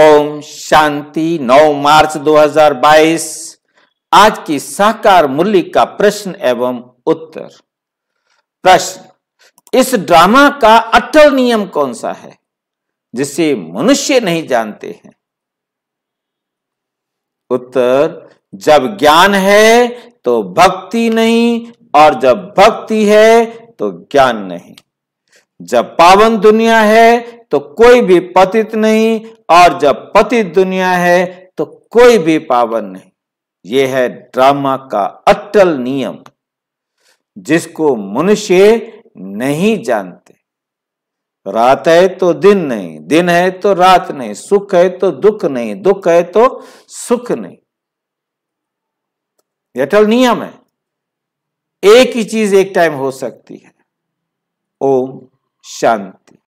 ओम शांति 9 मार्च 2022 आज की साकार मुरली का प्रश्न एवं उत्तर प्रश्न इस ड्रामा का अटल नियम कौन सा है जिसे मनुष्य नहीं जानते हैं उत्तर जब ज्ञान है तो भक्ति नहीं और जब भक्ति है तो ज्ञान नहीं जब पावन दुनिया है तो कोई भी पतित नहीं और जब पतित दुनिया है तो कोई भी पावन नहीं यह है ड्रामा का अटल नियम जिसको मनुष्य नहीं जानते रात है तो दिन नहीं दिन है तो रात नहीं सुख है तो दुख नहीं दुख है तो सुख नहीं यह अटल नियम है एक ही चीज एक टाइम हो सकती है ओम शांति